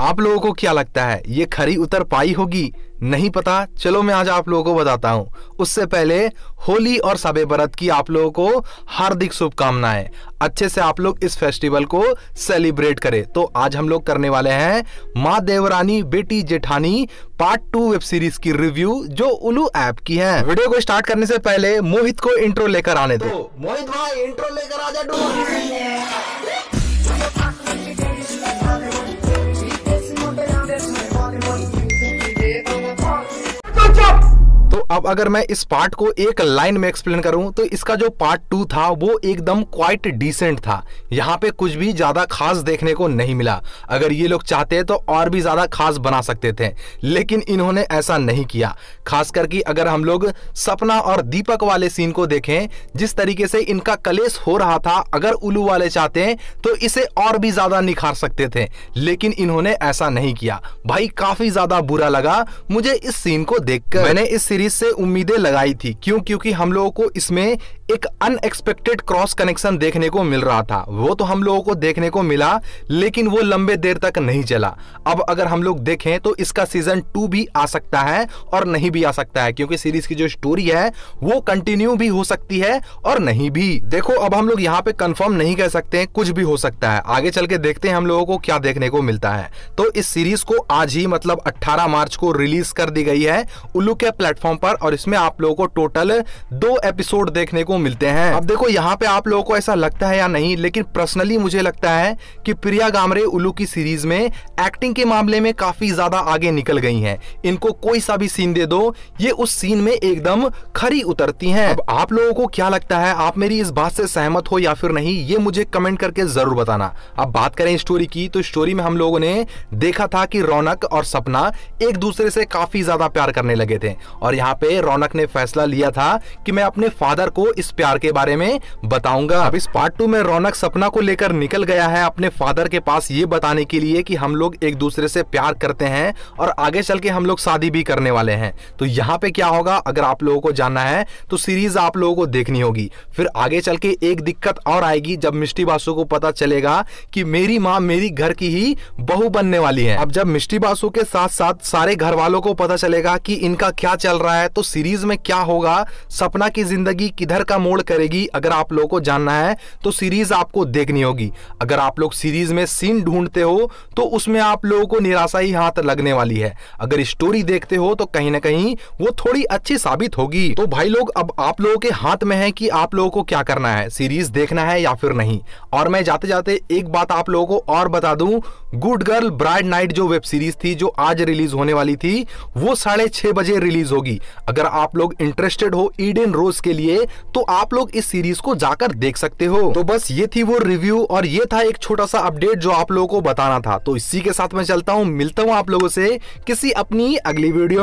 आप लोगों को क्या लगता है ये खरी उतर पाई होगी नहीं पता चलो मैं आज आप लोगों को बताता हूँ उससे पहले होली और सबे बरत की आप लोगों को हार्दिक शुभकामनाएं अच्छे से आप लोग इस फेस्टिवल को सेलिब्रेट करें तो आज हम लोग करने वाले हैं माँ देवरानी बेटी जेठानी पार्ट टू वेब सीरीज की रिव्यू जो उलू ऐप की है वीडियो को स्टार्ट करने से पहले मोहित को इंट्रो लेकर आने दो तो, मोहित भाई इंट्रो लेकर आ जा अब अगर मैं इस पार्ट को एक लाइन में एक्सप्लेन करूं तो इसका जो पार्ट टू था वो एकदम क्वाइट डिसेंट था यहाँ पे कुछ भी ज़्यादा खास देखने को नहीं मिला अगर ये लोग चाहते तो और भी ज़्यादा खास बना सकते थे लेकिन इन्होंने ऐसा नहीं किया खास करके अगर हम लोग सपना और दीपक वाले सीन को देखें जिस तरीके से इनका कलेस हो रहा था अगर उल्लू वाले चाहते हैं तो इसे और भी ज़्यादा निखार सकते थे लेकिन इन्होंने ऐसा नहीं किया भाई काफ़ी ज़्यादा बुरा लगा मुझे इस सीन को देखकर मैंने इस सीरीज से उम्मीदें लगाई थी क्यों क्योंकि हम लोगों को इसमें एक अनएक्सपेक्टेड क्रॉस कनेक्शन देखने को मिल रहा था वो तो हम लोगों को देखने को मिला लेकिन वो लंबे देर तक नहीं चला अब अगर हम लोग देखें तो इसका सीजन टू भी आ सकता है और नहीं भी आ सकता है क्योंकि सीरीज की जो स्टोरी है वो कंटिन्यू भी हो सकती है और नहीं भी देखो अब हम लोग यहाँ पे कंफर्म नहीं कह सकते हैं कुछ भी हो सकता है आगे चल के देखते हैं हम लोगों को क्या देखने को मिलता है तो इस सीरीज को आज ही मतलब अट्ठारह मार्च को रिलीज कर दी गई है उल्लू के प्लेटफॉर्म पर पर और इसमें आप लोगों को टोटल दो एपिसोड देखने को मिलते हैं अब देखो यहाँ पे आप लोगों को ऐसा लगता है या नहीं लेकिन पर्सनली मुझे लगता है कि प्रिया गामरे उल्लू की सीरीज में एक्टिंग के मामले में काफी ज्यादा आगे निकल गई हैं इनको कोई सा भी सीन दे दो ये उस सीन में एकदम खरी उतरती हैं अब आप लोगों को क्या लगता है आप मेरी इस बात से सहमत हो या फिर नहीं ये मुझे कमेंट करके जरूर बताना अब बात करें स्टोरी की तो स्टोरी में हम लोगों ने देखा था कि रौनक और सपना एक दूसरे से काफी ज्यादा प्यार करने लगे थे और यहाँ पे रौनक ने फैसला लिया था कि मैं अपने फादर को इस प्यार के बारे में बताऊंगा अब इस पार्ट टू में रौनक सपना को लेकर निकल गया है अपने फादर के पास ये बताने के लिए कि हम लोग एक दूसरे से प्यार करते हैं और आगे चल के हम लोग शादी भी करने वाले हैं तो यहाँ पे क्या होगा अगर आप लोगों को जानना है तो सीरीज आप लोगों को देखनी होगी फिर आगे चल के एक दिक्कत और आएगी जब मिष्टी बासु को पता चलेगा कि मेरी माँ मेरी घर की ही बहू बनने वाली है अब जब मिष्टी बासु के साथ साथ सारे घर वालों को पता चलेगा कि इनका क्या चल रहा है तो सीरीज में क्या होगा सपना की जिंदगी किधर का मोड़ करेगी अगर आप लोगों को जानना है तो सीरीज आपको देखनी होगी अगर आप लोग सीरीज में सीन ढूंढते हो तो उसमें आप लोगों को निराशा ही हाथ लगने वाली है अगर स्टोरी देखते हो तो कहीं ना कहीं वो थोड़ी अच्छी साबित होगी तो भाई लोग अब आप लोगों के हाथ में है कि आप लोगों को क्या करना है सीरीज देखना है या फिर नहीं और मैं जाते जाते एक बात आप लोगों को और बता दूं गुड गर्ल ब्राइड नाइट जो वेब सीरीज थी जो आज रिलीज होने वाली थी वो साढ़े छह बजे रिलीज होगी अगर आप लोग इंटरेस्टेड हो ईडन रोज के लिए तो आप लोग इस सीरीज को जाकर देख सकते हो तो बस ये थी वो रिव्यू और ये था एक छोटा सा अपडेट जो आप लोगों को बताना था तो इसी के साथ मैं चलता हूँ मिलता हूँ आप लोगों से किसी अपनी अगली वीडियो